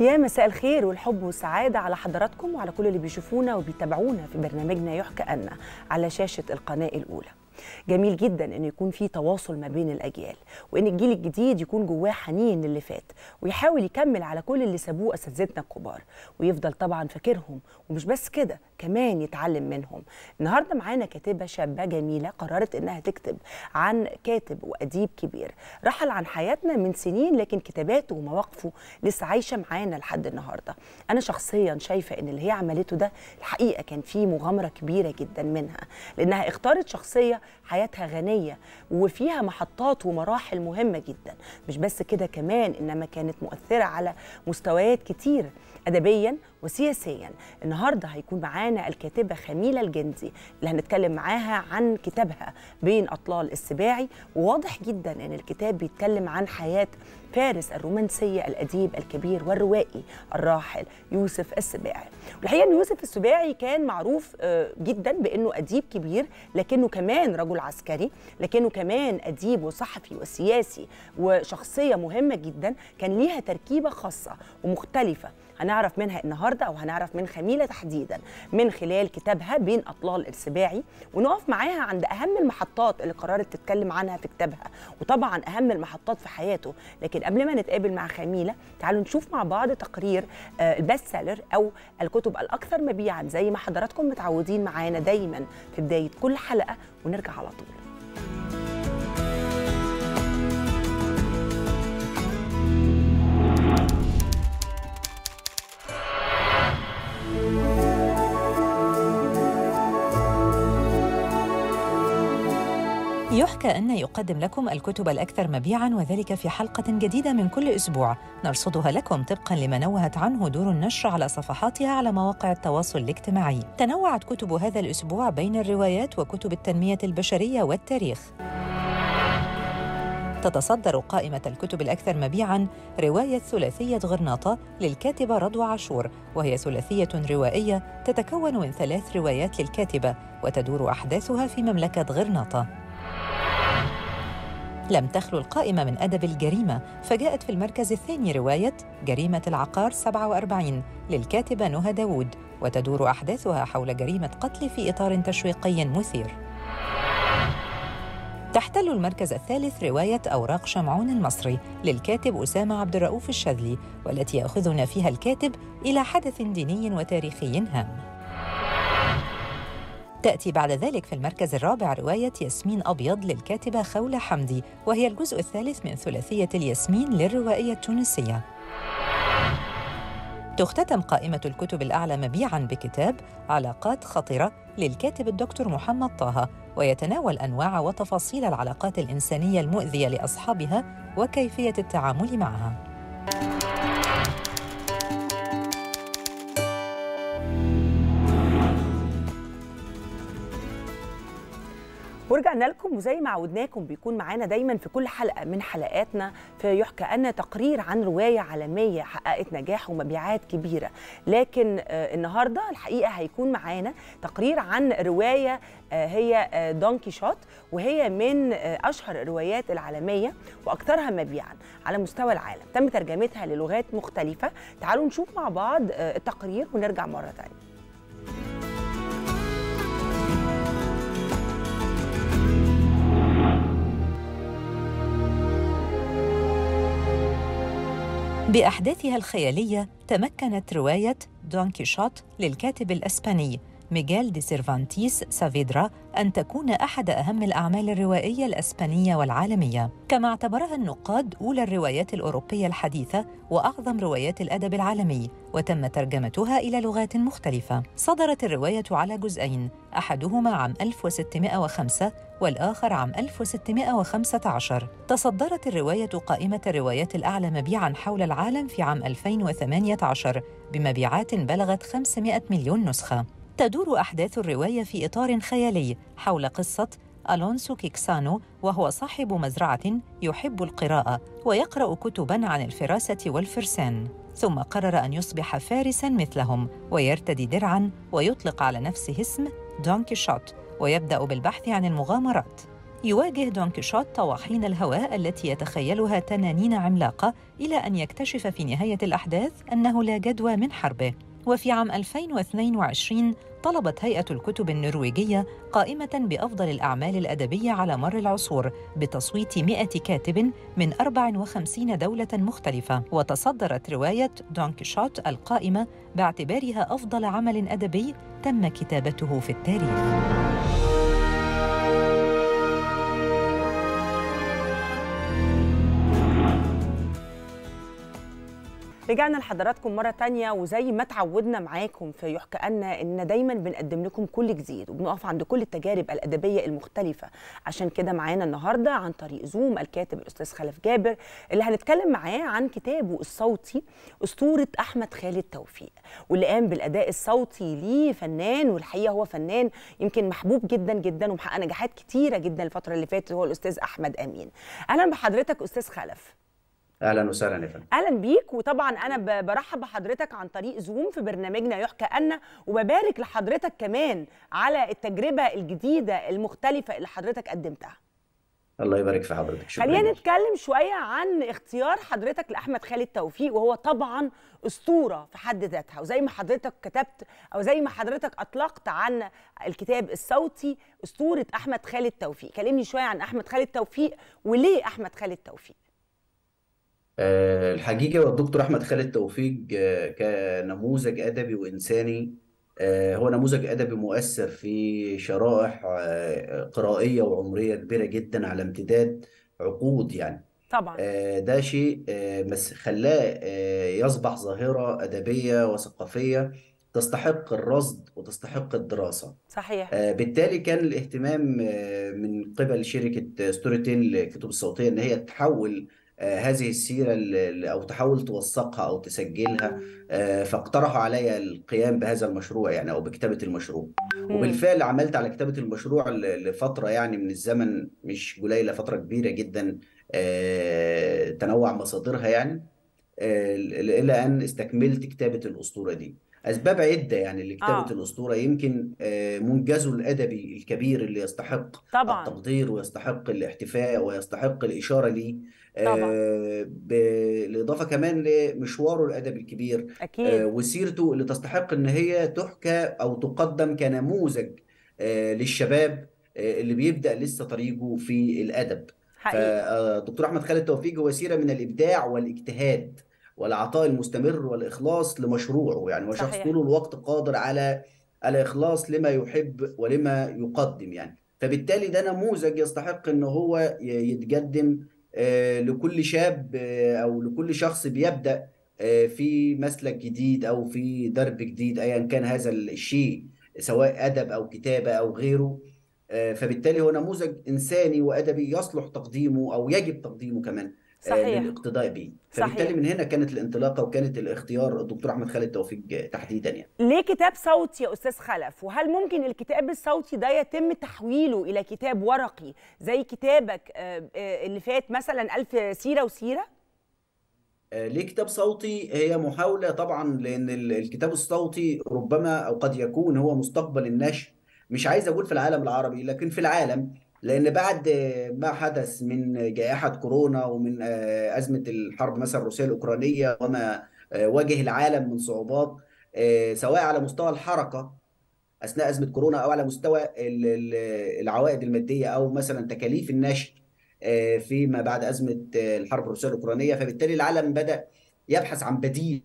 يا مساء الخير والحب والسعادة على حضراتكم وعلى كل اللي بيشوفونا وبيتابعونا في برنامجنا يحكى أنا على شاشة القناة الأولى جميل جدا ان يكون في تواصل ما بين الاجيال وان الجيل الجديد يكون جواه حنين للي فات ويحاول يكمل على كل اللي سابوه اساتذتنا الكبار ويفضل طبعا فاكرهم ومش بس كده كمان يتعلم منهم النهارده معانا كاتبه شابه جميله قررت انها تكتب عن كاتب واديب كبير رحل عن حياتنا من سنين لكن كتاباته ومواقفه لسه عايشه معانا لحد النهارده انا شخصيا شايفه ان اللي هي عملته ده الحقيقه كان فيه مغامره كبيره جدا منها لانها اختارت شخصيه حياتها غنية وفيها محطات ومراحل مهمة جدا مش بس كده كمان إنما كانت مؤثرة على مستويات كتير ادبيا وسياسيا النهارده هيكون معانا الكاتبه خميله الجندي اللي هنتكلم معاها عن كتابها بين اطلال السباعي وواضح جدا ان الكتاب بيتكلم عن حياه فارس الرومانسيه الاديب الكبير والروائي الراحل يوسف السباعي والحقيقه ان يوسف السباعي كان معروف آه، جدا بانه اديب كبير لكنه كمان رجل عسكري لكنه كمان اديب وصحفي وسياسي وشخصيه مهمه جدا كان ليها تركيبه خاصه ومختلفه هنعرف منها النهارده او هنعرف من خميله تحديدا من خلال كتابها بين اطلال السباعي ونقف معاها عند اهم المحطات اللي قررت تتكلم عنها في كتابها وطبعا اهم المحطات في حياته لكن قبل ما نتقابل مع خميله تعالوا نشوف مع بعض تقرير آه، البست سيلر او الكتب الاكثر مبيعا زي ما حضراتكم متعودين معانا دايما في بدايه كل حلقه ونرجع على طول يحكى أن يقدم لكم الكتب الأكثر مبيعاً وذلك في حلقة جديدة من كل أسبوع نرصدها لكم طبقاً لما نوهت عنه دور النشر على صفحاتها على مواقع التواصل الاجتماعي تنوعت كتب هذا الأسبوع بين الروايات وكتب التنمية البشرية والتاريخ تتصدر قائمة الكتب الأكثر مبيعاً رواية ثلاثية غرناطة للكاتبة رضوى عاشور وهي ثلاثية روائية تتكون من ثلاث روايات للكاتبة وتدور أحداثها في مملكة غرناطة لم تخلو القائمة من أدب الجريمة فجاءت في المركز الثاني رواية جريمة العقار 47 للكاتبة نهى داوود وتدور أحداثها حول جريمة قتل في إطار تشويقي مثير تحتل المركز الثالث رواية أوراق شمعون المصري للكاتب أسامة عبد الرؤوف الشاذلي والتي يأخذنا فيها الكاتب إلى حدث ديني وتاريخي هام تأتي بعد ذلك في المركز الرابع رواية ياسمين أبيض للكاتبة خولة حمدي وهي الجزء الثالث من ثلاثية الياسمين للروائية التونسية تختتم قائمة الكتب الأعلى مبيعاً بكتاب علاقات خطرة للكاتب الدكتور محمد طه ويتناول أنواع وتفاصيل العلاقات الإنسانية المؤذية لأصحابها وكيفية التعامل معها. ورجعنا لكم وزي ما عودناكم بيكون معانا دايما في كل حلقه من حلقاتنا في يحكى أن تقرير عن روايه عالميه حققت نجاح ومبيعات كبيره لكن آه، النهارده الحقيقه هيكون معانا تقرير عن روايه آه، هي آه، دونكي شوت وهي من اشهر الروايات العالميه واكثرها مبيعا على مستوى العالم تم ترجمتها للغات مختلفه تعالوا نشوف مع بعض التقرير ونرجع مره ثانيه بأحداثها الخيالية تمكنت رواية دون كيشوت للكاتب الأسباني ميغيل دي سيرفانتيس سافيدرا أن تكون أحد أهم الأعمال الروائية الأسبانية والعالمية كما اعتبرها النقاد أولى الروايات الأوروبية الحديثة وأعظم روايات الأدب العالمي وتم ترجمتها إلى لغات مختلفة صدرت الرواية على جزئين أحدهما عام 1605 والآخر عام 1615 تصدرت الرواية قائمة الروايات الأعلى مبيعاً حول العالم في عام 2018 بمبيعات بلغت 500 مليون نسخة تدور أحداث الرواية في إطار خيالي حول قصة ألونسو كيكسانو وهو صاحب مزرعة يحب القراءة ويقرأ كتباً عن الفراسة والفرسان ثم قرر أن يصبح فارساً مثلهم ويرتدي درعاً ويطلق على نفسه اسم شوت ويبدأ بالبحث عن المغامرات يواجه شوت طواحين الهواء التي يتخيلها تنانين عملاقة إلى أن يكتشف في نهاية الأحداث أنه لا جدوى من حربه وفي عام 2022 طلبت هيئة الكتب النرويجية قائمة بأفضل الأعمال الأدبية على مر العصور بتصويت 100 كاتب من 54 دولة مختلفة وتصدرت رواية شوت القائمة باعتبارها أفضل عمل أدبي تم كتابته في التاريخ رجعنا لحضراتكم مرة تانية وزي ما تعودنا معاكم في يحكى أن إن دايما بنقدم لكم كل جديد وبنقف عند كل التجارب الأدبية المختلفة عشان كده معانا النهاردة عن طريق زوم الكاتب الأستاذ خلف جابر اللي هنتكلم معاه عن كتابه الصوتي أسطورة أحمد خالد توفيق واللي قام بالأداء الصوتي ليه فنان والحقيقة هو فنان يمكن محبوب جدا جدا ومحقق نجاحات كتيرة جدا الفترة اللي فاتت هو الأستاذ أحمد أمين أهلا بحضرتك أستاذ خلف اهلا وسهلا يا فندم اهلا بيك وطبعا انا برحب بحضرتك عن طريق زوم في برنامجنا يحكى ان وببارك لحضرتك كمان على التجربه الجديده المختلفه اللي حضرتك قدمتها الله يبارك في حضرتك شكرا خلينا نتكلم شويه عن اختيار حضرتك لاحمد خالد توفيق وهو طبعا اسطوره في حد ذاتها وزي ما حضرتك كتبت او زي ما حضرتك اطلقت عن الكتاب الصوتي اسطوره احمد خالد توفيق كلمني شويه عن احمد خالد توفيق وليه احمد خالد توفيق آه، الحقيقة والدكتور أحمد خالد توفيق آه، كنموذج أدبي وإنساني آه، هو نموذج أدبي مؤثر في شرائح قرائية وعمرية كبيرة جدا على امتداد عقود يعني طبعا ده شيء خلاه يصبح ظاهرة أدبية وثقافية تستحق الرصد وتستحق الدراسة صحيح بالتالي كان الاهتمام من قبل شركة ستوري تيل الكتب الصوتية إن هي تحول آه، هذه السيرة أو تحاول توثقها أو تسجلها آه، فاقترحوا عليا القيام بهذا المشروع يعني أو بكتابة المشروع وبالفعل عملت على كتابة المشروع لفترة يعني من الزمن مش قليلة فترة كبيرة جدا آه، تنوع مصادرها يعني إلى أن استكملت كتابة الأسطورة دي أسباب عدة يعني لكتابة آه. الأسطورة يمكن منجزه الأدبي الكبير اللي يستحق طبعا. التقدير ويستحق الاحتفاء ويستحق الإشارة ليه بالاضافه آه، كمان لمشواره الادبي الكبير أكيد. آه، وسيرته اللي تستحق ان هي تحكى او تقدم كنموذج آه، للشباب اللي بيبدا لسه طريقه في الادب دكتور احمد خالد توفيق هو سيره من الابداع والاجتهاد والعطاء المستمر والاخلاص لمشروعه يعني هو شخص طول الوقت قادر على الاخلاص لما يحب ولما يقدم يعني فبالتالي ده نموذج يستحق ان هو يتقدم آه، لكل شاب آه، او لكل شخص بيبدا آه، في مسلك جديد او في درب جديد ايا كان هذا الشيء سواء ادب او كتابه او غيره فبالتالي هو نموذج انساني وادبي يصلح تقديمه او يجب تقديمه كمان آه، صحيح. للاقتداء به فبالتالي صحيح. من هنا كانت الانطلاقه وكانت الاختيار الدكتور احمد خالد توفيق تحديدا يعني ليه كتاب صوتي يا استاذ خلف وهل ممكن الكتاب الصوتي ده يتم تحويله الى كتاب ورقي زي كتابك آه، آه، اللي فات مثلا ألف سيره وسيره ليه كتاب صوتي هي محاوله طبعا لان الكتاب الصوتي ربما او قد يكون هو مستقبل النشر مش عايز اقول في العالم العربي لكن في العالم لان بعد ما حدث من جائحه كورونا ومن آه، ازمه الحرب مثلا الروسيه الاوكرانيه وما آه، واجه العالم من صعوبات آه، سواء على مستوى الحركه اثناء ازمه كورونا او على مستوى العوائد الماديه او مثلا تكاليف النشر فيما بعد ازمه الحرب الروسيه الاوكرانيه فبالتالي العالم بدا يبحث عن بديل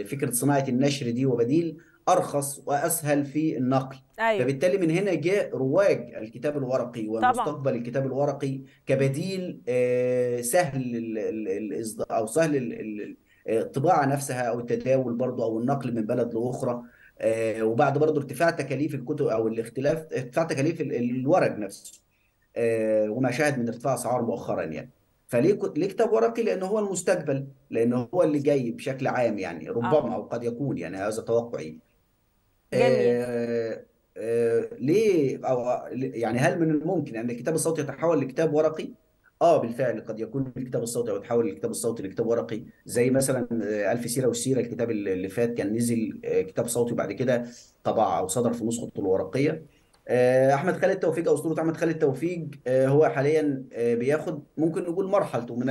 لفكره صناعه النشر دي وبديل ارخص واسهل في النقل أيوة. فبالتالي من هنا جاء رواج الكتاب الورقي ومستقبل طبعا. الكتاب الورقي كبديل آه، سهل او سهل الطباعه نفسها او التداول برضه او النقل من بلد لاخرى آه، وبعد برضه ارتفاع تكاليف الكتب او الاختلاف ارتفاع تكاليف الورق نفسه آه، وما شاهد من ارتفاع اسعار مؤخرا يعني فليه ليه كتاب ورقي لان هو المستقبل لان هو اللي جاي بشكل عام يعني ربما او قد يكون يعني هذا توقعي جميل آه آه ليه او يعني هل من الممكن ان الكتاب الصوتي يتحول لكتاب ورقي؟ اه بالفعل قد يكون الكتاب الصوتي او يتحول الكتاب الصوتي لكتاب ورقي زي مثلا آه، الف سيره والسيره الكتاب اللي فات كان نزل آه، كتاب صوتي وبعد كده طبع او صدر في نسخته الورقيه آه، احمد خالد توفيق او اسطوره احمد خالد توفيق هو حاليا بياخد ممكن نقول مرحلته من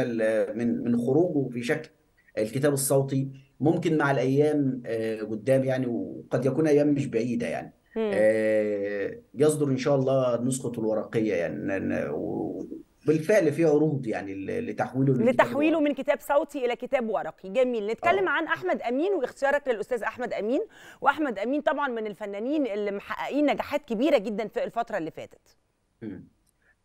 من من خروجه في شكل الكتاب الصوتي ممكن مع الايام آه، قدام يعني وقد يكون ايام مش بعيده يعني آه، يصدر ان شاء الله نسخته الورقيه يعني بالفعل في عروض يعني لتحويله لتحويله من كتاب صوتي الى كتاب ورقي جميل نتكلم أوه. عن احمد امين واختيارك للاستاذ احمد امين واحمد امين طبعا من الفنانين اللي محققين نجاحات كبيره جدا في الفتره اللي فاتت م.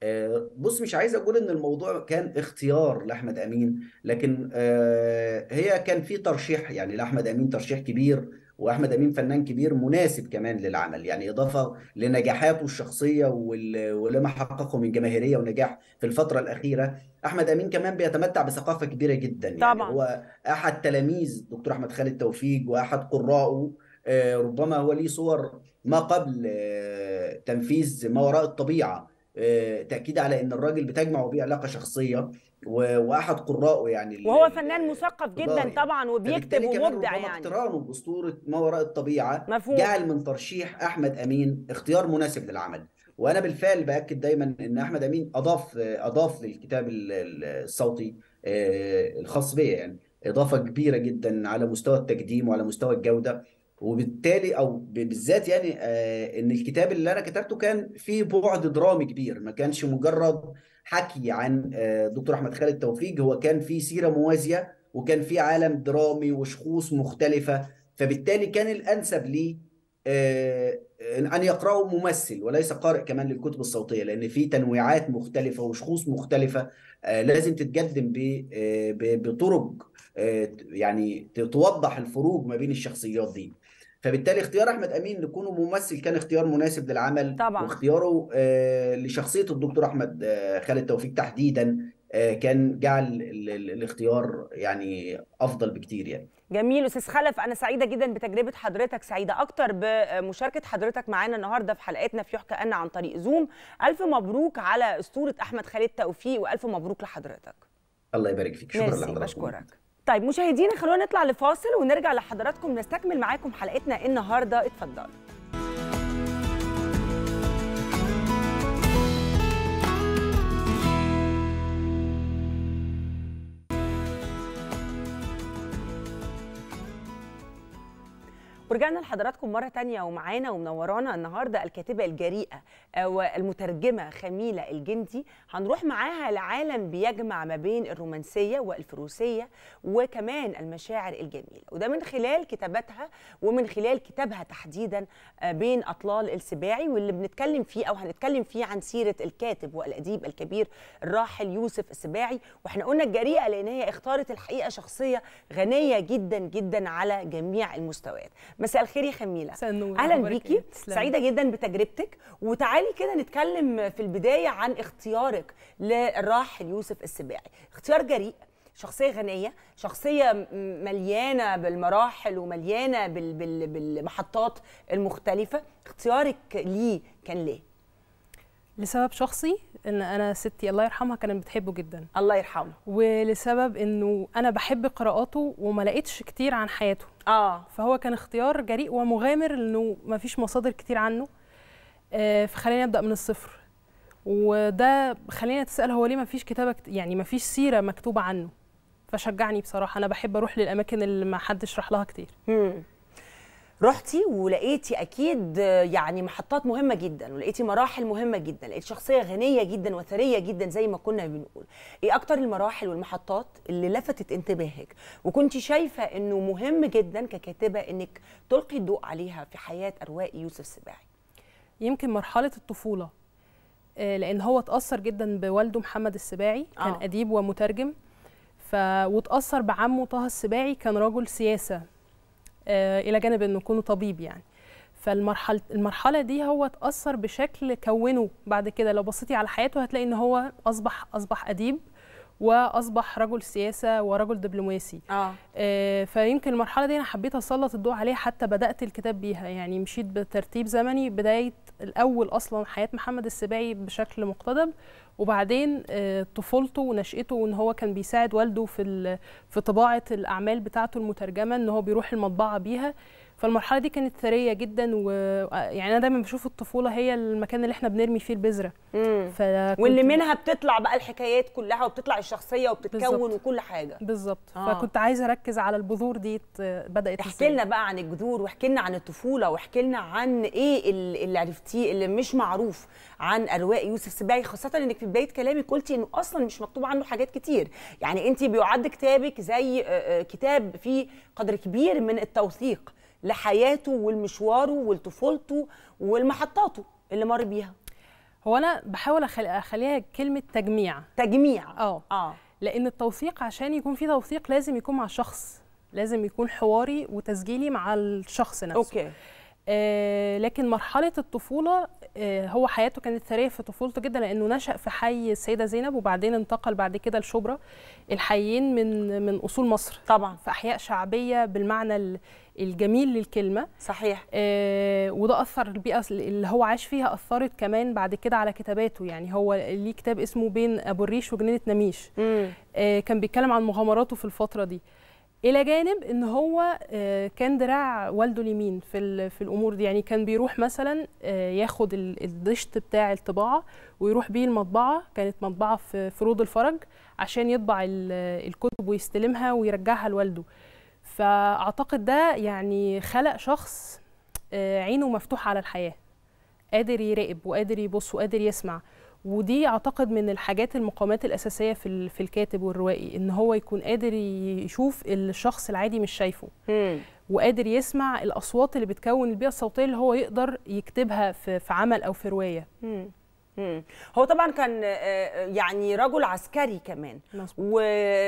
آه، بص مش عايز اقول ان الموضوع كان اختيار لاحمد امين لكن آه، هي كان في ترشيح يعني لاحمد امين ترشيح كبير واحمد امين فنان كبير مناسب كمان للعمل يعني اضافه لنجاحاته الشخصيه ولما حققه من جماهيريه ونجاح في الفتره الاخيره احمد امين كمان بيتمتع بثقافه كبيره جدا يعني طبعا. يعني هو احد تلاميذ دكتور احمد خالد توفيق واحد قرائه آه، ربما هو ليه صور ما قبل تنفيذ ما وراء الطبيعه آه، تاكيد على ان الراجل بتجمع بيه علاقه شخصيه واحد قرائه يعني وهو فنان مثقف جدا يعني. طبعا وبيكتب ومبدع يعني اقترانه باسطوره ما وراء الطبيعه مفهوم. جعل من ترشيح احمد امين اختيار مناسب للعمل وانا بالفعل باكد دايما ان احمد امين اضاف اضاف للكتاب الصوتي آه، الخاص بيا يعني اضافه كبيره جدا على مستوى التقديم وعلى مستوى الجوده وبالتالي او بالذات يعني آه، ان الكتاب اللي انا كتبته كان فيه بعد درامي كبير ما كانش مجرد حكي عن آه، دكتور احمد خالد توفيق هو كان فيه سيره موازيه وكان فيه عالم درامي وشخوص مختلفه فبالتالي كان الانسب لي آه، ان يقراه ممثل وليس قارئ كمان للكتب الصوتيه لان في تنويعات مختلفه وشخوص مختلفه لازم تتقدم بطرق يعني توضح الفروق ما بين الشخصيات دي فبالتالي اختيار احمد امين لكونه ممثل كان اختيار مناسب للعمل طبعا واختياره آه، لشخصيه الدكتور احمد آه، خالد توفيق تحديدا آه، كان جعل الاختيار يعني افضل بكتير يعني جميل استاذ خلف انا سعيده جدا بتجربه حضرتك سعيده اكتر بمشاركه حضرتك معانا النهارده في حلقتنا في يحكى ان عن طريق زوم الف مبروك على اسطوره احمد خالد توفيق والف مبروك لحضرتك الله يبارك فيك شكرا لحضرتك بشكرك طيب مشاهدينا خلونا نطلع لفاصل ونرجع لحضراتكم نستكمل معاكم حلقتنا النهارده اتفضلوا ورجعنا لحضراتكم مره تانية ومعانا ومنورانا النهارده الكاتبه الجريئه والمترجمه خميله الجندي هنروح معاها لعالم بيجمع ما بين الرومانسيه والفروسيه وكمان المشاعر الجميله وده من خلال كتاباتها ومن خلال كتابها تحديدا آه، بين اطلال السباعي واللي بنتكلم فيه او هنتكلم فيه عن سيره الكاتب والاديب الكبير الراحل يوسف السباعي واحنا قلنا الجريئه لان هي اختارت الحقيقه شخصيه غنيه جدا جدا على جميع المستويات مساء الخير يا خميله اهلا بيكي إيه؟ سعيده جدا بتجربتك وتعالي تعالي كده نتكلم في البدايه عن اختيارك للراحل يوسف السباعي اختيار جريء شخصيه غنيه شخصيه مليانه بالمراحل ومليانه بال بال بالمحطات المختلفه اختيارك ليه كان ليه لسبب شخصي ان انا ستي الله يرحمها كانت بتحبه جدا الله يرحمه ولسبب انه انا بحب قراءاته وما لقيتش كتير عن حياته اه فهو كان اختيار جريء ومغامر لانه ما فيش مصادر كتير عنه آه، فخليني ابدا من الصفر وده خلينا تسال هو ليه ما فيش كتابه يعني ما فيش سيره مكتوبه عنه فشجعني بصراحه انا بحب اروح للاماكن اللي ما حدش راح لها كتير رحتي ولقيتي اكيد يعني محطات مهمه جدا ولقيتي مراحل مهمه جدا لقيت شخصيه غنيه جدا وثريه جدا زي ما كنا بنقول ايه اكتر المراحل والمحطات اللي لفتت انتباهك وكنت شايفه انه مهم جدا ككاتبه انك تلقي الضوء عليها في حياه ارواق يوسف سباعي يمكن مرحله الطفوله آه، لان هو اتاثر جدا بوالده محمد السباعي كان آه. اديب ومترجم ف وتأثر بعمه طه السباعي كان رجل سياسه آه، الى جانب انه يكون طبيب يعني فالمرحله المرحله دي هو اتاثر بشكل كونه بعد كده لو بصيتي على حياته هتلاقي ان هو اصبح اصبح اديب واصبح رجل سياسه ورجل دبلوماسي آه. آه فيمكن المرحله دي انا حبيت اسلط الضوء عليها حتى بدات الكتاب بيها يعني مشيت بترتيب زمني بدايه الاول اصلا حياه محمد السباعي بشكل مقتضب وبعدين آه، طفولته ونشأته وان هو كان بيساعد والده في في طباعه الاعمال بتاعته المترجمه ان هو بيروح المطبعه بيها فالمرحله دي كانت ثريه جدا ويعني آه، انا دايما بشوف الطفوله هي المكان اللي احنا بنرمي فيه البذره واللي منها بتطلع بقى الحكايات كلها وبتطلع الشخصيه وبتتكون بالزبط. وكل حاجه بالظبط آه. فكنت عايزه اركز على البذور دي بدات احكي لنا بقى عن الجذور واحكي لنا عن الطفوله واحكي لنا عن ايه اللي عرفتيه اللي مش معروف عن ارواق يوسف سباعي خاصه انك في بدايه كلامك قلتي انه اصلا مش مكتوب عنه حاجات كتير يعني انت بيعد كتابك زي آه، آه، كتاب فيه قدر كبير من التوثيق لحياته ولمشواره ولطفولته ولمحطاته اللي مر بيها هو انا بحاول اخليها كلمه تجميع تجميع اه اه لان التوثيق عشان يكون في توثيق لازم يكون مع شخص لازم يكون حواري وتسجيلي مع الشخص نفسه اوكي آه لكن مرحله الطفوله آه هو حياته كانت ثريه في طفولته جدا لانه نشا في حي السيده زينب وبعدين انتقل بعد كده لشبرا الحيين من من اصول مصر طبعا في احياء شعبيه بالمعنى الجميل للكلمه صحيح آه وده اثر البيئه اللي هو عاش فيها اثرت كمان بعد كده على كتاباته يعني هو ليه كتاب اسمه بين ابو الريش وجنينه نميش آه كان بيتكلم عن مغامراته في الفتره دي الى جانب ان هو آه، كان دراع والده اليمين في في الامور دي يعني كان بيروح مثلا آه، ياخد الدشت بتاع الطباعه ويروح بيه المطبعه كانت مطبعه في روض الفرج عشان يطبع الكتب ويستلمها ويرجعها لوالده فاعتقد ده يعني خلق شخص آه، عينه مفتوحه على الحياه قادر يراقب وقادر يبص وقادر يسمع ودي اعتقد من الحاجات المقامات الاساسيه في في الكاتب والروائي ان هو يكون قادر يشوف الشخص العادي مش شايفه وقادر يسمع الاصوات اللي بتكون البيئه الصوتيه اللي هو يقدر يكتبها في, عمل او في روايه هو طبعا كان آه، آه، يعني رجل عسكري كمان و...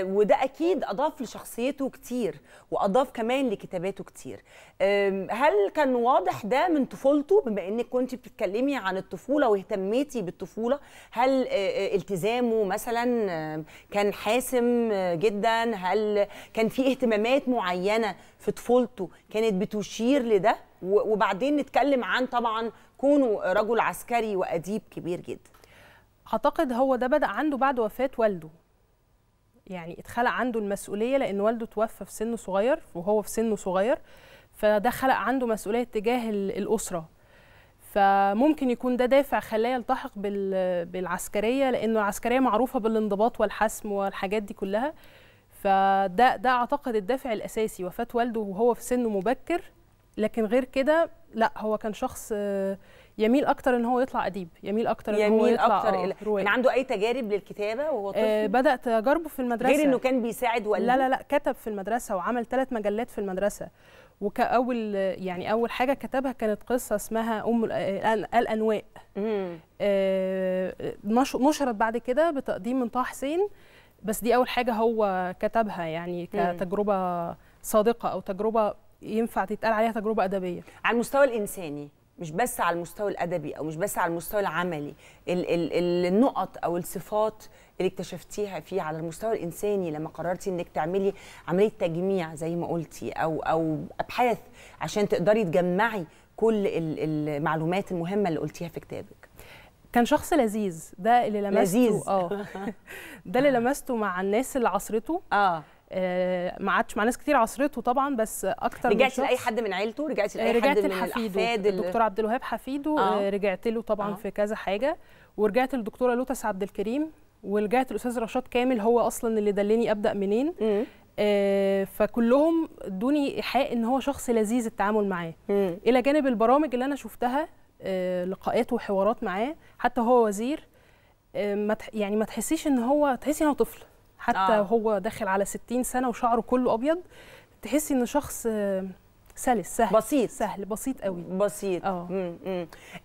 وده اكيد اضاف لشخصيته كتير واضاف كمان لكتاباته كتير هل كان واضح ده من طفولته بما انك كنت بتتكلمي عن الطفوله واهتميتي بالطفوله هل آه، التزامه مثلا كان حاسم جدا هل كان في اهتمامات معينه في طفولته كانت بتشير لده وبعدين نتكلم عن طبعا كونه رجل عسكري واديب كبير جدا اعتقد هو ده بدا عنده بعد وفاه والده يعني اتخلق عنده المسؤوليه لان والده توفى في سن صغير وهو في سنه صغير فده خلق عنده مسؤوليه تجاه الاسره فممكن يكون ده دافع خلاه يلتحق بالعسكريه لانه العسكريه معروفه بالانضباط والحسم والحاجات دي كلها فده ده اعتقد الدافع الاساسي وفاه والده وهو في سن مبكر لكن غير كده لا هو كان شخص آه، يميل اكتر ان هو يطلع اديب يميل اكتر يميل ان هو يطلع اكتر آه روائي كان عنده اي تجارب للكتابه وهو آه، طفل آه بدا تجاربه في المدرسه غير انه كان بيساعد والده لا لا لا كتب في المدرسه وعمل ثلاث مجلات في المدرسه وكاول يعني اول حاجه كتبها كانت قصه اسمها ام آه، الانواء آه نشرت بعد كده بتقديم من طه حسين بس دي اول حاجه هو كتبها يعني كتجربه صادقه او تجربه ينفع تتقال عليها تجربه ادبيه على المستوى الانساني مش بس على المستوى الادبي او مش بس على المستوى العملي ال ال النقط او الصفات اللي اكتشفتيها فيه على المستوى الانساني لما قررتي انك تعملي عمليه تجميع زي ما قلتي او او ابحاث عشان تقدري تجمعي كل المعلومات المهمه اللي قلتيها في كتابك كان شخص لذيذ ده اللي لمسته لذيذ اه ده اللي لمسته مع الناس اللي عصرته اه آه، ما عادش مع ناس كتير عصرته طبعا بس اكتر رجعتي لاي حد من عيلته رجعتي لاي آه، رجعت حد من حفيده الدكتور عبد الوهاب حفيده آه. آه. رجعت له طبعا آه. في كذا حاجه ورجعت للدكتوره لوتس عبد الكريم ورجعت الاستاذ رشاد كامل هو اصلا اللي دلني ابدا منين آه فكلهم ادوني ايحاء ان هو شخص لذيذ التعامل معاه مم. الى جانب البرامج اللي انا شفتها آه لقاءات وحوارات معاه حتى هو وزير آه ما يعني ما تحسيش ان هو تحسي ان هو طفل حتى آه. هو داخل على 60 سنه وشعره كله ابيض تحسي ان شخص سلس سهل بسيط سهل بسيط قوي بسيط اه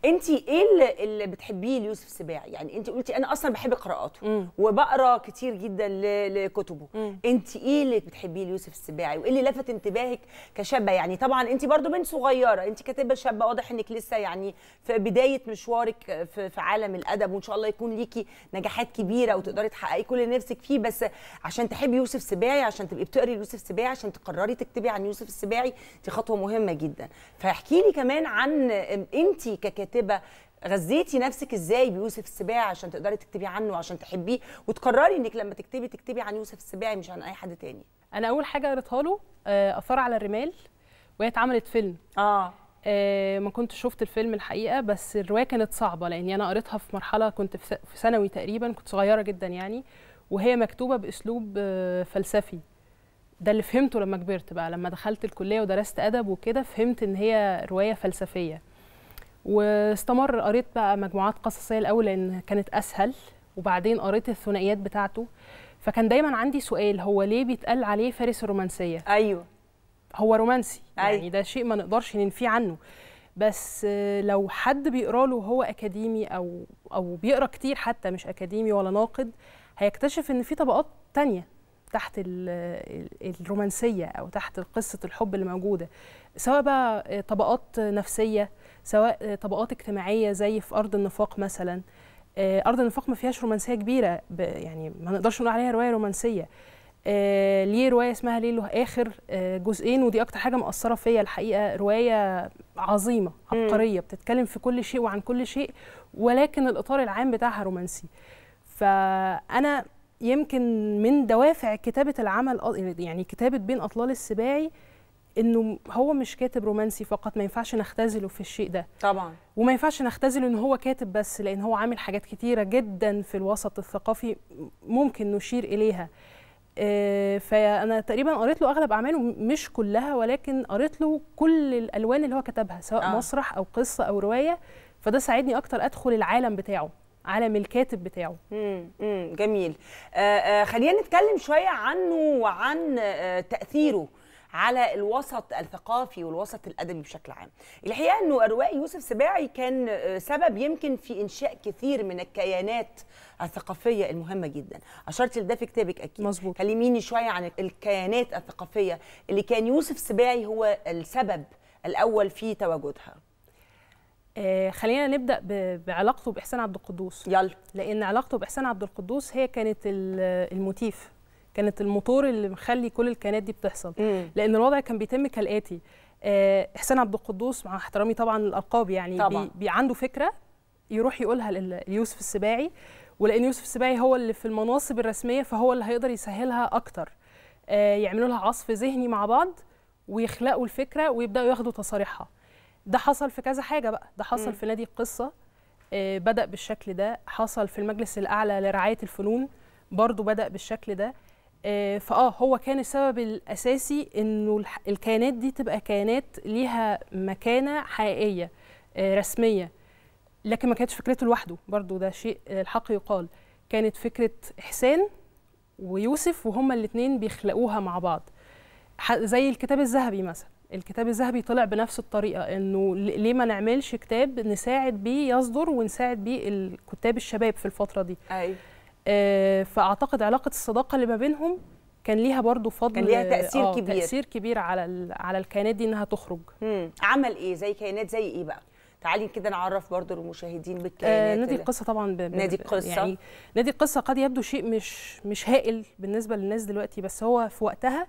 انت ايه اللي, بتحبيه ليوسف سباعي يعني انت قلتي انا اصلا بحب قراءاته وبقرا كتير جدا لكتبه انت ايه اللي بتحبيه ليوسف السباعي وايه اللي لفت انتباهك كشابه يعني طبعا انت برضو بنت صغيره انت كاتبه شابه واضح انك لسه يعني في بدايه مشوارك في, في عالم الادب وان شاء الله يكون ليكي نجاحات كبيره وتقدري تحققي كل نفسك فيه بس عشان تحبي يوسف سباعي عشان تبقي بتقري يوسف سباعي عشان تقرري تكتبي عن يوسف السباعي خطوه مهمه جدا فاحكي لي كمان عن انت ككاتبه غذيتي نفسك ازاي بيوسف السباعي عشان تقدري تكتبي عنه وعشان تحبيه وتقرري انك لما تكتبي تكتبي عن يوسف السباعي مش عن اي حد تاني انا اول حاجه قريتها له آه، اثار على الرمال وهي اتعملت فيلم اه آه ما كنت شفت الفيلم الحقيقه بس الروايه كانت صعبه لاني انا قريتها في مرحله كنت في ثانوي تقريبا كنت صغيره جدا يعني وهي مكتوبه باسلوب آه، فلسفي ده اللي فهمته لما كبرت بقى لما دخلت الكليه ودرست ادب وكده فهمت ان هي روايه فلسفيه واستمر قريت بقى مجموعات قصصيه الاول لان كانت اسهل وبعدين قريت الثنائيات بتاعته فكان دايما عندي سؤال هو ليه بيتقال عليه فارس الرومانسيه ايوه هو رومانسي أيوة. يعني ده شيء ما نقدرش ننفيه عنه بس لو حد بيقرا له وهو اكاديمي او او بيقرا كتير حتى مش اكاديمي ولا ناقد هيكتشف ان في طبقات تانية تحت الرومانسيه او تحت قصه الحب اللي موجوده سواء بقى طبقات نفسيه سواء طبقات اجتماعيه زي في ارض النفاق مثلا آه، ارض النفاق ما فيهاش رومانسيه كبيره يعني ما نقدرش نقول عليها روايه رومانسيه آه، ليه روايه اسمها ليه له اخر آه، جزئين ودي اكتر حاجه مأثره فيا الحقيقه روايه عظيمه عبقريه بتتكلم في كل شيء وعن كل شيء ولكن الاطار العام بتاعها رومانسي فانا يمكن من دوافع كتابه العمل يعني كتابه بين اطلال السباعي انه هو مش كاتب رومانسي فقط ما ينفعش نختزله في الشيء ده طبعا وما ينفعش نختزله ان هو كاتب بس لان هو عامل حاجات كتيره جدا في الوسط الثقافي ممكن نشير اليها آه، فانا تقريبا قريت له اغلب اعماله مش كلها ولكن قريت له كل الالوان اللي هو كتبها سواء آه. مسرح او قصه او روايه فده ساعدني اكتر ادخل العالم بتاعه على الكاتب بتاعه امم جميل آه،, آه خلينا نتكلم شويه عنه وعن آه تاثيره على الوسط الثقافي والوسط الادبي بشكل عام. الحقيقه انه الروائي يوسف سباعي كان آه، سبب يمكن في انشاء كثير من الكيانات الثقافيه المهمه جدا، اشرت لده في كتابك اكيد. مظبوط. كلميني شويه عن الكيانات الثقافيه اللي كان يوسف سباعي هو السبب الاول في تواجدها. آه خلينا نبدا بعلاقته باحسان عبد القدوس يلا لان علاقته باحسان عبد القدوس هي كانت الموتيف كانت الموتور اللي مخلي كل الكيانات دي بتحصل مم. لان الوضع كان بيتم كالاتي آه احسان عبد القدوس مع احترامي طبعا الالقاب يعني طبعا. بي, بي عنده فكره يروح يقولها ليوسف السباعي ولان يوسف السباعي هو اللي في المناصب الرسميه فهو اللي هيقدر يسهلها اكتر آه يعملوا لها عصف ذهني مع بعض ويخلقوا الفكره ويبداوا ياخدوا تصاريحها ده حصل في كذا حاجه بقى ده حصل م. في نادي القصه آه، بدا بالشكل ده حصل في المجلس الاعلى لرعايه الفنون برضو بدا بالشكل ده آه، فاه هو كان السبب الاساسي انه الكيانات دي تبقى كيانات ليها مكانه حقيقيه آه، رسميه لكن ما كانتش فكرته لوحده برضو ده شيء الحق يقال كانت فكره حسين ويوسف وهما الاثنين بيخلقوها مع بعض زي الكتاب الذهبي مثلا الكتاب الذهبي طلع بنفس الطريقه انه ليه ما نعملش كتاب نساعد بيه يصدر ونساعد بيه الكتاب الشباب في الفتره دي ايوه آه فاعتقد علاقه الصداقه اللي ما بينهم كان ليها برضو فضل كان ليها تاثير آه كبير تاثير كبير على على الكيانات دي انها تخرج مم. عمل ايه زي كيانات زي ايه بقى تعالي كده نعرف برضو المشاهدين بالكيانات آه نادي القصه طبعا ب... نادي القصه يعني نادي القصه قد يبدو شيء مش مش هائل بالنسبه للناس دلوقتي بس هو في وقتها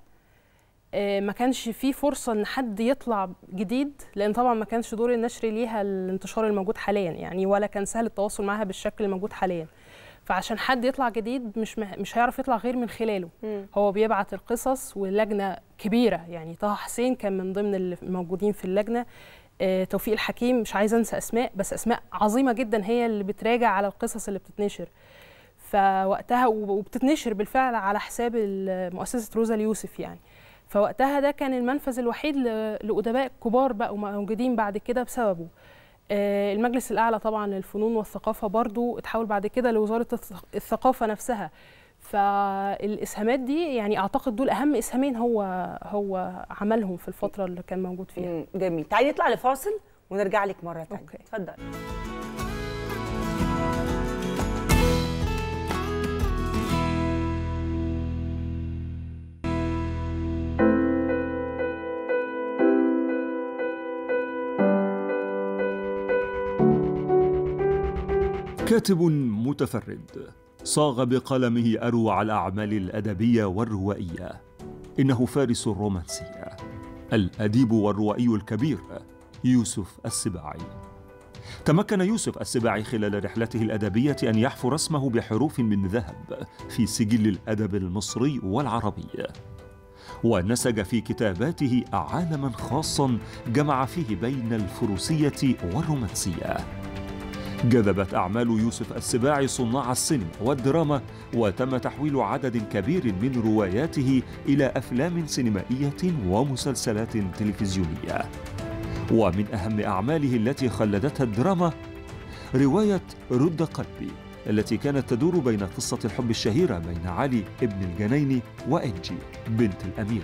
آه، ما كانش في فرصه ان حد يطلع جديد لان طبعا ما كانش دور النشر ليها الانتشار الموجود حاليا يعني ولا كان سهل التواصل معها بالشكل الموجود حاليا فعشان حد يطلع جديد مش مش هيعرف يطلع غير من خلاله م. هو بيبعت القصص ولجنه كبيره يعني طه حسين كان من ضمن الموجودين في اللجنه آه، توفيق الحكيم مش عايزه انسى اسماء بس اسماء عظيمه جدا هي اللي بتراجع على القصص اللي بتتنشر فوقتها وبتتنشر بالفعل على حساب مؤسسه روزا اليوسف يعني فوقتها ده كان المنفذ الوحيد لادباء كبار بقوا موجودين بعد كده بسببه آه، المجلس الاعلى طبعا للفنون والثقافه برضو اتحول بعد كده لوزاره الثقافه نفسها فالاسهامات دي يعني اعتقد دول اهم اسهامين هو هو عملهم في الفتره اللي كان موجود فيها جميل تعالي نطلع لفاصل ونرجع لك مره ثانيه اتفضل كاتب متفرد صاغ بقلمه اروع الاعمال الادبيه والروائيه انه فارس الرومانسيه الاديب والروائي الكبير يوسف السباعي تمكن يوسف السباعي خلال رحلته الادبيه ان يحفر اسمه بحروف من ذهب في سجل الادب المصري والعربي ونسج في كتاباته عالما خاصا جمع فيه بين الفروسيه والرومانسيه جذبت أعمال يوسف السباعي صناع السينما والدراما وتم تحويل عدد كبير من رواياته إلى أفلام سينمائية ومسلسلات تلفزيونية ومن أهم أعماله التي خلدتها الدراما رواية رد قلبي التي كانت تدور بين قصة الحب الشهيرة بين علي ابن الجنين وإنجي بنت الأمير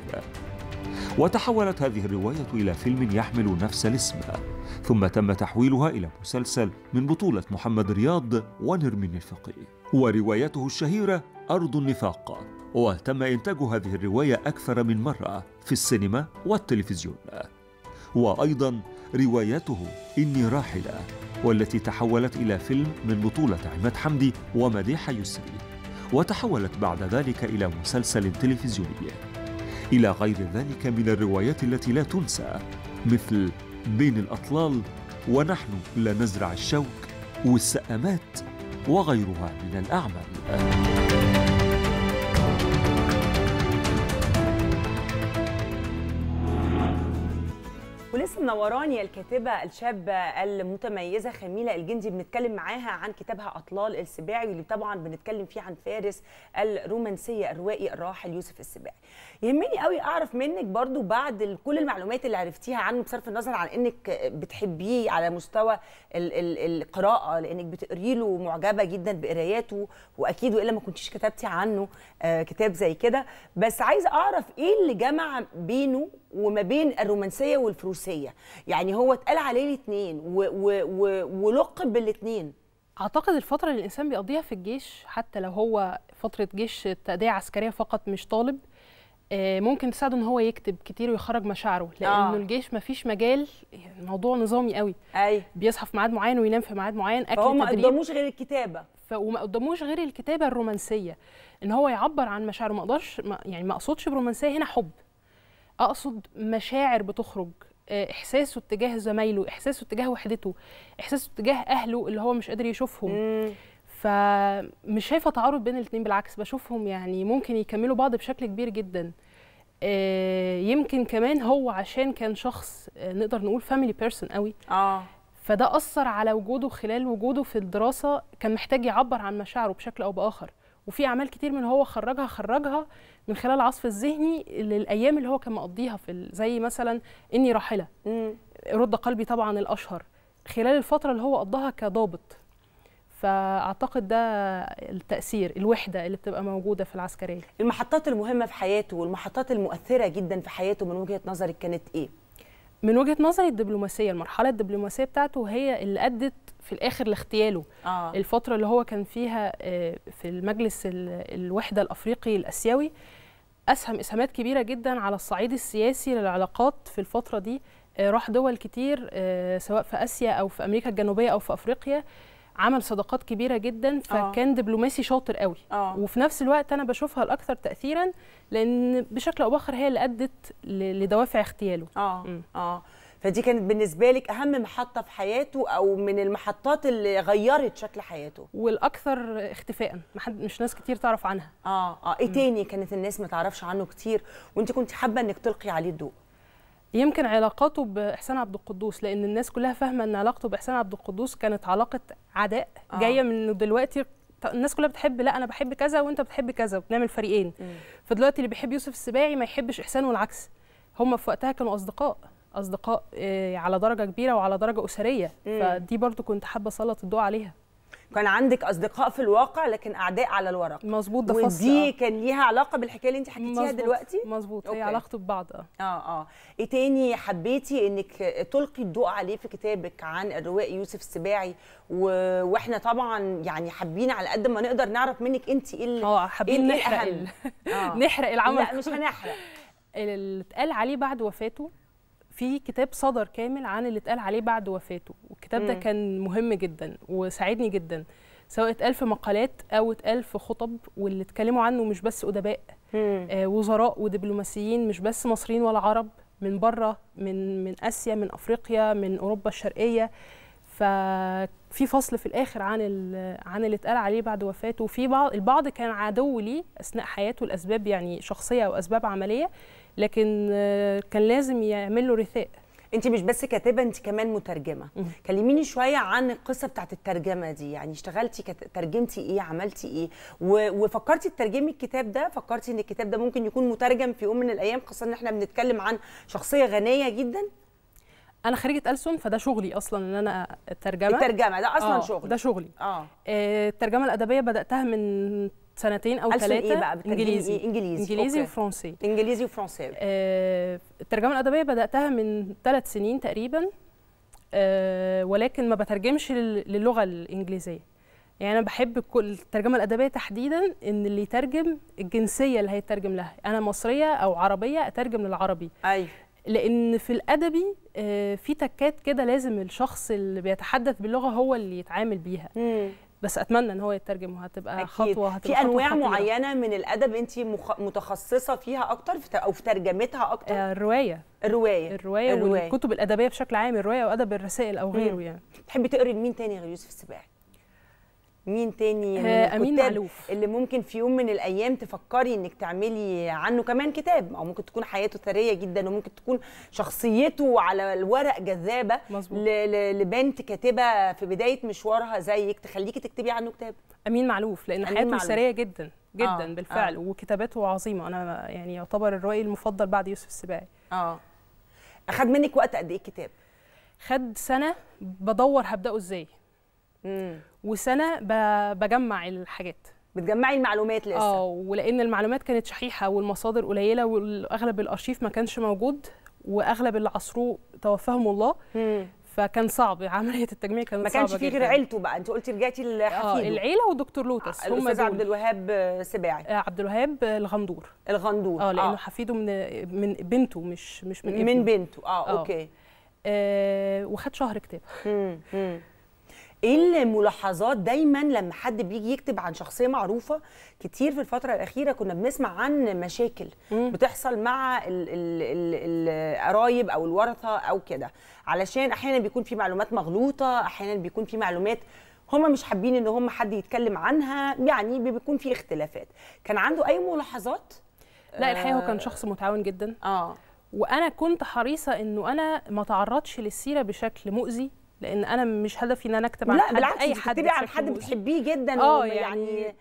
وتحولت هذه الرواية إلى فيلم يحمل نفس الاسم ثم تم تحويلها إلى مسلسل من بطولة محمد رياض ونرمين الفقيه وروايته الشهيرة أرض النفاق وتم إنتاج هذه الرواية أكثر من مرة في السينما والتلفزيون وأيضا روايته إني راحلة والتي تحولت إلى فيلم من بطولة عماد حمدي ومديحة يسري وتحولت بعد ذلك إلى مسلسل تلفزيوني إلى غير ذلك من الروايات التي لا تنسى مثل بين الأطلال ونحن لا نزرع الشوك والسقامات وغيرها من الأعمال منوراني الكاتبه الشابه المتميزه خميله الجندي بنتكلم معاها عن كتابها اطلال السباعي واللي طبعا بنتكلم فيه عن فارس الرومانسيه الروائي الراحل يوسف السباعي يهمني قوي اعرف منك برضو بعد كل المعلومات اللي عرفتيها عنه بصرف النظر عن انك بتحبيه على مستوى ال ال القراءه لانك بتقري له معجبه جدا بقراياته واكيد والا ما كنتيش كتبتي عنه آه، كتاب زي كده بس عايزه اعرف ايه اللي جمع بينه وما بين الرومانسيه والفروسيه يعني هو اتقال عليه الاثنين ولقب بالاثنين اعتقد الفتره اللي الانسان بيقضيها في الجيش حتى لو هو فتره جيش تاديه عسكريه فقط مش طالب آه، ممكن تساعده ان هو يكتب كتير ويخرج مشاعره لانه آه. الجيش مفيش مجال الموضوع نظامي قوي أي. بيصحى في ميعاد معين وينام في ميعاد معين اكل فهو ما قداموش غير الكتابه ف... وما قداموش غير الكتابه الرومانسيه ان هو يعبر عن مشاعره ما اقدرش يعني ما اقصدش برومانسيه هنا حب اقصد مشاعر بتخرج آه، احساسه اتجاه زمايله احساسه اتجاه وحدته احساسه اتجاه اهله اللي هو مش قادر يشوفهم مم. فمش شايفه تعارض بين الاثنين بالعكس بشوفهم يعني ممكن يكملوا بعض بشكل كبير جدا آه، يمكن كمان هو عشان كان شخص آه، نقدر نقول فاميلي بيرسون قوي اه فده اثر على وجوده خلال وجوده في الدراسه كان محتاج يعبر عن مشاعره بشكل او باخر وفي اعمال كتير من هو خرجها خرجها من خلال العصف الذهني للايام اللي هو كان مقضيها في زي مثلا اني راحله رد قلبي طبعا الاشهر خلال الفتره اللي هو قضاها كضابط فاعتقد ده التاثير الوحده اللي بتبقى موجوده في العسكريه المحطات المهمه في حياته والمحطات المؤثره جدا في حياته من وجهه نظرك كانت ايه من وجهه نظري الدبلوماسيه المرحله الدبلوماسيه بتاعته هي اللي ادت في الاخر لاغتياله آه. الفتره اللي هو كان فيها آه، في المجلس الوحده الافريقي الاسيوي اسهم اسهامات كبيره جدا على الصعيد السياسي للعلاقات في الفتره دي آه، راح دول كتير آه، سواء في اسيا او في امريكا الجنوبيه او في افريقيا عمل صداقات كبيره جدا آه. فكان أوه. دبلوماسي شاطر قوي أوه. وفي نفس الوقت انا بشوفها الاكثر تاثيرا لان بشكل او باخر هي اللي ادت لدوافع اغتياله اه اه فدي كانت بالنسبه لك اهم محطه في حياته او من المحطات اللي غيرت شكل حياته والاكثر اختفاء مش ناس كتير تعرف عنها اه اه ايه تاني كانت الناس ما تعرفش عنه كتير وانت كنت حابه انك تلقي عليه الضوء يمكن علاقاته باحسان عبد القدوس لان الناس كلها فاهمه ان علاقته باحسان عبد القدوس كانت علاقه عداء آه. جايه من انه دلوقتي الناس كلها بتحب لا انا بحب كذا وانت بتحب كذا وبنعمل فريقين فدلوقتي اللي بيحب يوسف السباعي ما يحبش احسان والعكس هم في وقتها كانوا اصدقاء اصدقاء آه، على درجه كبيره وعلى درجه اسريه فدي برضو كنت حابه اسلط الضوء عليها كان عندك اصدقاء في الواقع لكن اعداء على الورق مظبوط ده ودي كان ليها علاقه بالحكايه اللي انت حكيتيها دلوقتي مظبوط هي علاقته ببعض اه اه ايه تاني حبيتي انك تلقي الضوء عليه في كتابك عن الروائي يوسف السباعي و... واحنا طبعا يعني حابين على قد ما نقدر نعرف منك انت ايه اللي اه حابين إيه نحرق آه. نحرق العمل لا مش هنحرق اللي اتقال عليه بعد وفاته في كتاب صدر كامل عن اللي اتقال عليه بعد وفاته والكتاب ده كان مهم جدا وساعدني جدا سواء اتقال في مقالات او اتقال في خطب واللي اتكلموا عنه مش بس ادباء آه وزراء ودبلوماسيين مش بس مصريين ولا عرب من بره من من اسيا من افريقيا من اوروبا الشرقيه ففي فصل في الاخر عن عن اللي اتقال عليه بعد وفاته وفي بعض البعض كان عدو ليه اثناء حياته لاسباب يعني شخصيه واسباب عمليه لكن آه، كان لازم يعمل له رثاء انت مش بس كاتبه انت كمان مترجمه كلميني شويه عن القصه بتاعت الترجمه دي يعني اشتغلتي ترجمتي ايه عملتي ايه و... وفكرتي تترجمي الكتاب ده فكرتي ان الكتاب ده ممكن يكون مترجم في يوم من الايام خاصه ان احنا بنتكلم عن شخصيه غنيه جدا انا خريجه ألسن فده شغلي اصلا ان انا الترجمه الترجمه ده اصلا آه شغلي ده شغلي آه. آه الترجمه الادبيه بداتها من سنتين او ثلاثه إيه بقى إيه؟ انجليزي انجليزي انجليزي وفرنسي انجليزي وفرنساوي آه الترجمه الادبيه بداتها من ثلاث سنين تقريبا آه ولكن ما بترجمش للغه الانجليزيه يعني انا بحب كل الترجمه الادبيه تحديدا ان اللي يترجم الجنسيه اللي هيترجم لها انا مصريه او عربيه اترجم للعربي ايوه لان في الادبي آه، في تكات كده لازم الشخص اللي بيتحدث باللغه هو اللي يتعامل بيها مم. بس اتمنى ان هو يترجم وهتبقى أكيد. خطوه هتبقى في انواع خطوة معينه من الادب انت مخ... متخصصه فيها اكتر في... او في ترجمتها اكتر آه، الروايه الروايه الروايه والكتب الادبيه بشكل عام الروايه وادب الرسائل او غيره يعني تحبي تقري لمين تاني غير يوسف السباعي مين تاني آه، من امين معلوف اللي ممكن في يوم من الايام تفكري انك تعملي عنه كمان كتاب او ممكن تكون حياته ثريه جدا وممكن تكون شخصيته على الورق جذابه لبنت كاتبه في بدايه مشوارها زيك تخليكي تكتبي عنه كتاب امين معلوف لان أمين حياته ثريه جدا جدا آه بالفعل آه وكتاباته عظيمه انا يعني يعتبر الرأي المفضل بعد يوسف السباعي اه اخد منك وقت قد ايه الكتاب خد سنه بدور هبداه ازاي وسنه بجمع الحاجات بتجمعي المعلومات لسه اه ولان المعلومات كانت شحيحه والمصادر قليله واغلب الارشيف ما كانش موجود واغلب اللي عصروه توفاهم الله مم. فكان صعب عمليه التجميع كانت ما كانش في غير عيلته بقى انت قلتي رجعتي آه، لحفيده اه العيله والدكتور لوتس هم الاستاذ عبد الوهاب سباعي آه عبد الوهاب الغندور الغندور اه لانه آه. حفيده من من بنته مش مش من ابنه من بنته اه, آه. اوكي آه وخد شهر كتاب ايه الملاحظات دايما لما حد بيجي يكتب عن شخصيه معروفه كتير في الفتره الاخيره كنا بنسمع عن مشاكل مم. بتحصل مع القرايب او الورثه او كده علشان احيانا بيكون في معلومات مغلوطه احيانا بيكون في معلومات هما مش حابين ان هم حد يتكلم عنها يعني بيكون في اختلافات كان عنده اي ملاحظات لا الحقيقه هو آه. كان شخص متعاون جدا اه وانا كنت حريصه انه انا ما تعرضش للسيره بشكل مؤذي لان انا مش هدفي ان انا اكتب عن حد اي حد لا عن حد بتحبيه جدا اه يعني,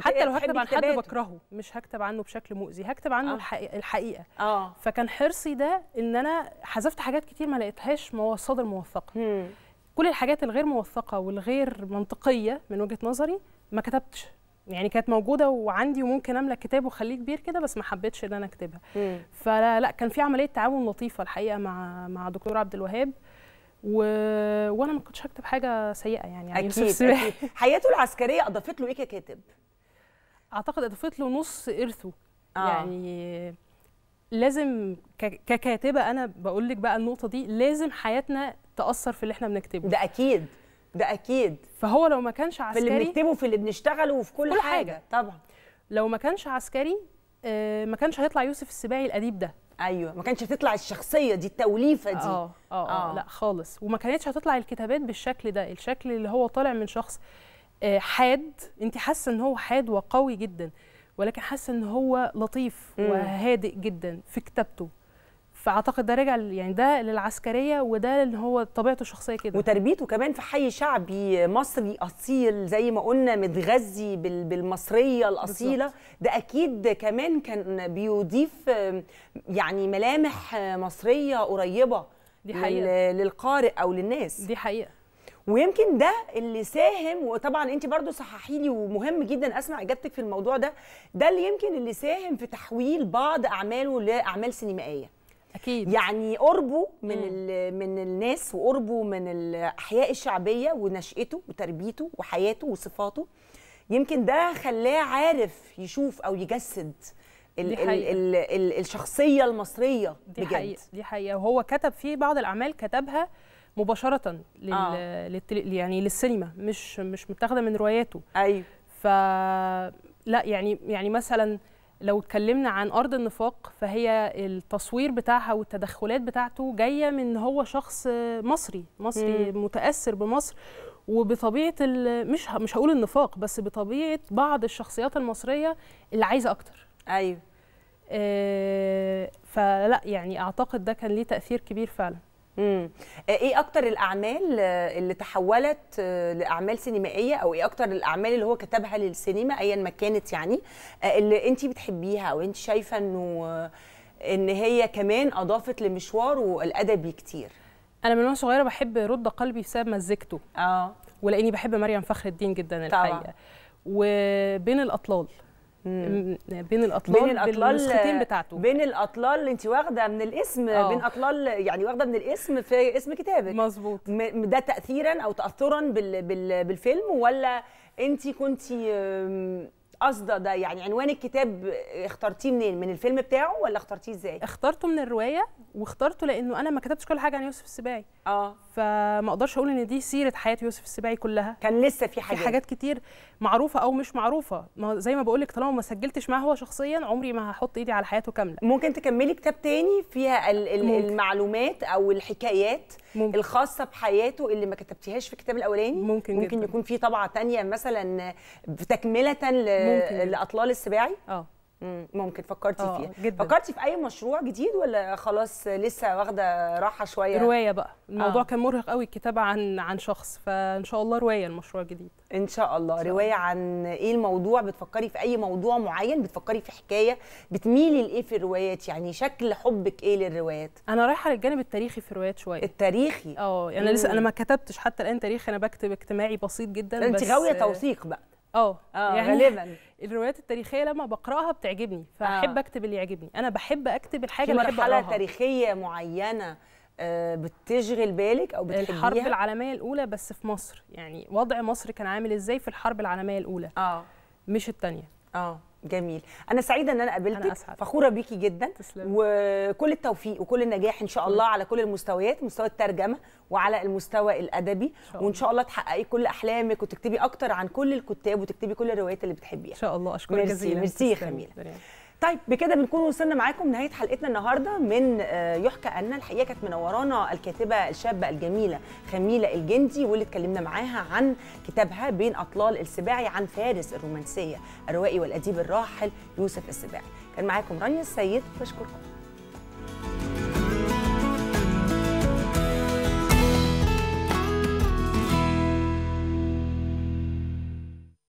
حتى لو هكتب عن حد بكرهه مش هكتب عنه بشكل مؤذي هكتب عنه آه. الحقيقه آه. فكان حرصي ده ان انا حذفت حاجات كتير ما لقيتهاش مصادر موثقه مم. كل الحاجات الغير موثقه والغير منطقيه من وجهه نظري ما كتبتش يعني كانت موجوده وعندي وممكن املك كتاب واخليه كبير كده بس ما حبيتش ان انا اكتبها فلا كان في عمليه تعاون لطيفه الحقيقه مع مع دكتور عبد الوهاب و... وانا ما كنتش هكتب حاجه سيئه يعني, يعني اكيد, أكيد. حياته العسكريه اضافت له ايه ككاتب؟ اعتقد اضافت له نص ارثه آه. يعني لازم ككاتبه انا بقول لك بقى النقطه دي لازم حياتنا تاثر في اللي احنا بنكتبه ده اكيد ده اكيد فهو لو ما كانش عسكري في اللي بنكتبه في اللي بنشتغله وفي كل, كل حاجة. حاجه طبعا لو ما كانش عسكري آه، ما كانش هيطلع يوسف السباعي الاديب ده ايوه ما كانتش هتطلع الشخصيه دي التوليفه دي آه، آه،, اه اه لا خالص وما كانتش هتطلع الكتابات بالشكل ده الشكل اللي هو طالع من شخص آه، حاد انت حاسه ان هو حاد وقوي جدا ولكن حاسه ان هو لطيف وهادئ جدا في كتابته فاعتقد ده رجع يعني ده للعسكريه وده اللي هو طبيعته الشخصيه كده وتربيته كمان في حي شعبي مصري اصيل زي ما قلنا متغذي بالمصريه الاصيله بالزبط. ده اكيد كمان كان بيضيف يعني ملامح مصريه قريبه دي حقيقة. للقارئ او للناس دي حقيقه ويمكن ده اللي ساهم وطبعا انت برضو صححي لي ومهم جدا اسمع اجابتك في الموضوع ده ده اللي يمكن اللي ساهم في تحويل بعض اعماله لاعمال سينمائيه اكيد يعني قربه من من الناس وقربه من الاحياء الشعبيه ونشاته وتربيته وحياته وصفاته يمكن ده خلاه عارف يشوف او يجسد ال دي حقيقة. ال ال الشخصيه المصريه دي بجد حقيقة. دي حقيقه وهو كتب فيه بعض الاعمال كتبها مباشره لل... آه. للتل... يعني للسينما مش مش متاخده من رواياته ايوه ف لا يعني يعني مثلا لو اتكلمنا عن ارض النفاق فهي التصوير بتاعها والتدخلات بتاعته جايه من هو شخص مصري مصري مم. متاثر بمصر وبطبيعه مش مش هقول النفاق بس بطبيعه بعض الشخصيات المصريه اللي عايزه اكتر ايوه آه فلا يعني اعتقد ده كان ليه تاثير كبير فعلا آه، ايه اكتر الاعمال آه، اللي تحولت آه، لاعمال سينمائيه او ايه اكتر الاعمال اللي هو كتبها للسينما ايا ما كانت يعني اللي انت بتحبيها او انت شايفه انه ان هي كمان اضافت لمشواره الادبي كتير انا من وانا صغيره بحب رد قلبي بسبب مزجته اه ولاني بحب مريم فخر الدين جدا الحقيقه طبعا. وبين الاطلال بين الاطلال بين الاطلال بتاعته بين الاطلال اللي انت واخده من الاسم أوه. بين اطلال يعني واخده من الاسم في اسم كتابك مظبوط ده تاثيرا او تاثرا بال بال بالفيلم ولا انت كنت قصده ده يعني عنوان الكتاب اخترتيه منين من الفيلم بتاعه ولا اخترتيه ازاي اخترته من الروايه واخترته لانه انا ما كتبتش كل حاجه عن يوسف السباعي اه فما اقدرش اقول ان دي سيره حياه يوسف السباعي كلها كان لسه في حاجات في حاجات كتير معروفه او مش معروفه ما زي ما بقول لك طالما ما سجلتش معاه هو شخصيا عمري ما هحط ايدي على حياته كامله ممكن تكملي كتاب تاني فيها ال ال المعلومات او الحكايات ممكن. الخاصه بحياته اللي ما كتبتيهاش في الكتاب الاولاني ممكن ممكن جداً. يكون في طبعه تانية مثلا تكمله لاطلال السباعي اه ممكن فكرتي آه، فيها جداً. فكرتي في اي مشروع جديد ولا خلاص لسه واخده راحه شويه روايه بقى الموضوع آه. كان مرهق قوي الكتابه عن عن شخص فان شاء الله روايه المشروع الجديد ان شاء الله إن شاء روايه عن ايه الموضوع بتفكري في اي موضوع معين بتفكري في حكايه بتميلي لايه في الروايات يعني شكل حبك ايه للروايات انا رايحه للجانب التاريخي في الروايات شويه التاريخي اه يعني انا لسه انا ما كتبتش حتى الان تاريخ انا بكتب اجتماعي بسيط جدا انت غاويه توثيق بقى اه يعني غالبا الروايات التاريخيه لما بقراها بتعجبني فاحب آه. اكتب اللي يعجبني انا بحب اكتب الحاجه اللي بحب اقراها مرحله تاريخيه معينه آه، بتشغل بالك او بتحبيها الحرب العالميه الاولى بس في مصر يعني وضع مصر كان عامل ازاي في الحرب العالميه الاولى اه مش الثانيه اه جميل انا سعيده ان انا قابلتك أنا فخوره بيكي جدا تسلم. وكل التوفيق وكل النجاح ان شاء الله على كل المستويات مستوى الترجمه وعلى المستوى الادبي شاء وان شاء الله تحققي كل احلامك وتكتبي اكتر عن كل الكتاب وتكتبي كل الروايات اللي بتحبيها ان شاء الله اشكرك جزيلا ميرسي خميله طيب بكده بنكون وصلنا معاكم نهايه حلقتنا النهارده من آه، يحكى ان الحقيقه كانت منورانا الكاتبه الشابه الجميله خميله الجندي واللي اتكلمنا معاها عن كتابها بين اطلال السباعي عن فارس الرومانسيه الروائي والاديب الراحل يوسف السباعي كان معاكم رانيا السيد بشكركم